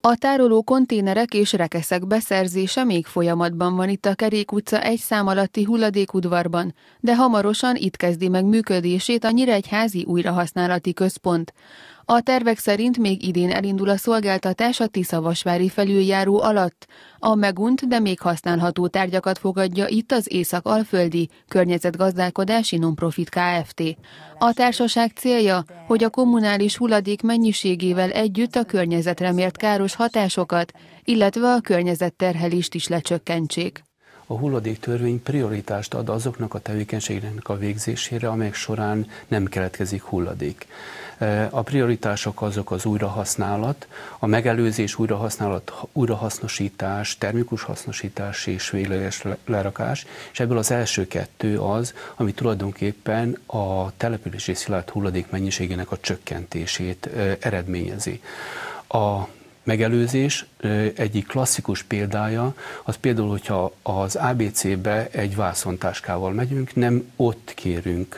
A tároló konténerek és rekeszek beszerzése még folyamatban van itt a Kerék utca egy szám alatti hulladékudvarban, de hamarosan itt kezdi meg működését a Nyíregyházi újrahasználati központ. A tervek szerint még idén elindul a szolgáltatás a Tiszavasvári felüljáró alatt. A megunt, de még használható tárgyakat fogadja itt az Észak-Alföldi Környezetgazdálkodási Nonprofit Kft. A társaság célja, hogy a kommunális hulladék mennyiségével együtt a környezetre mért káros hatásokat, illetve a környezetterhelést is lecsökkentsék a hulladéktörvény prioritást ad azoknak a tevékenységeknek a végzésére, amelyek során nem keletkezik hulladék. E, a prioritások azok az újrahasználat, a megelőzés, újrahasználat, újrahasznosítás, termikus hasznosítás és végleges lerakás, és ebből az első kettő az, ami tulajdonképpen a települési szilárd hulladék mennyiségének a csökkentését e, eredményezi. A megelőzés egyik klasszikus példája, az például, hogyha az ABC-be egy vászontáskával megyünk, nem ott kérünk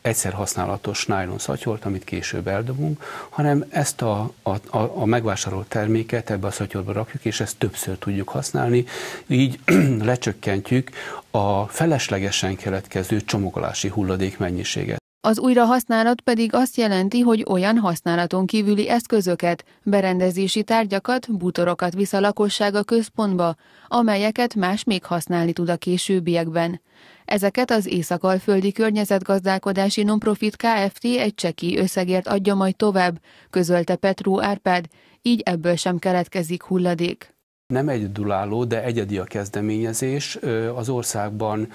egyszer használatos nylon szatyort, amit később eldobunk, hanem ezt a, a, a megvásárolt terméket ebbe a szatyorba rakjuk, és ezt többször tudjuk használni, így lecsökkentjük a feleslegesen keletkező csomagolási hulladék mennyiséget. Az újrahasználat pedig azt jelenti, hogy olyan használaton kívüli eszközöket, berendezési tárgyakat, bútorokat visz a lakosság a központba, amelyeket más még használni tud a későbbiekben. Ezeket az Észak-Alföldi Környezetgazdálkodási Nonprofit Kft. egy cseki összegért adja majd tovább, közölte Petró Árpád, így ebből sem keletkezik hulladék. Nem egyedülálló, de egyedi a kezdeményezés. Az országban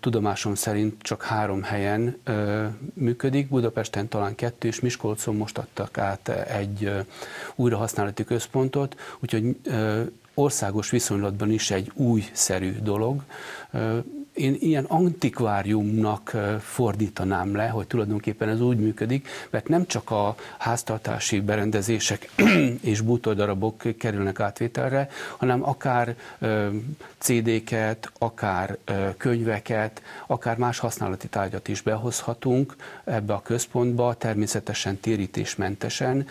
tudomásom szerint csak három helyen működik, Budapesten talán kettő, és Miskolcon most adtak át egy újrahasználati központot, úgyhogy országos viszonylatban is egy újszerű dolog én ilyen antikváriumnak fordítanám le, hogy tulajdonképpen ez úgy működik, mert nem csak a háztartási berendezések és bútordarabok kerülnek átvételre, hanem akár CD-ket, akár könyveket, akár más használati tárgyat is behozhatunk ebbe a központba, természetesen térítésmentesen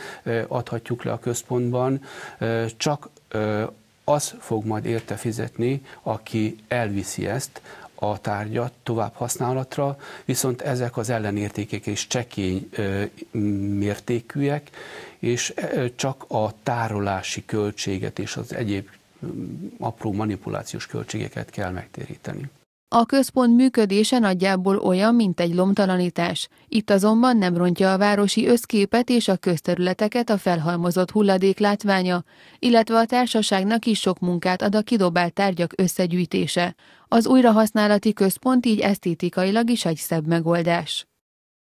adhatjuk le a központban, csak az fog majd érte fizetni, aki elviszi ezt, a tárgyat tovább használatra, viszont ezek az ellenértékek is csekély mértékűek, és csak a tárolási költséget és az egyéb apró manipulációs költségeket kell megtéríteni. A központ működése nagyjából olyan, mint egy lomtalanítás. Itt azonban nem rontja a városi összképet és a közterületeket a felhalmozott hulladék látványa, illetve a társaságnak is sok munkát ad a kidobált tárgyak összegyűjtése. Az újrahasználati központ így esztétikailag is egy szebb megoldás.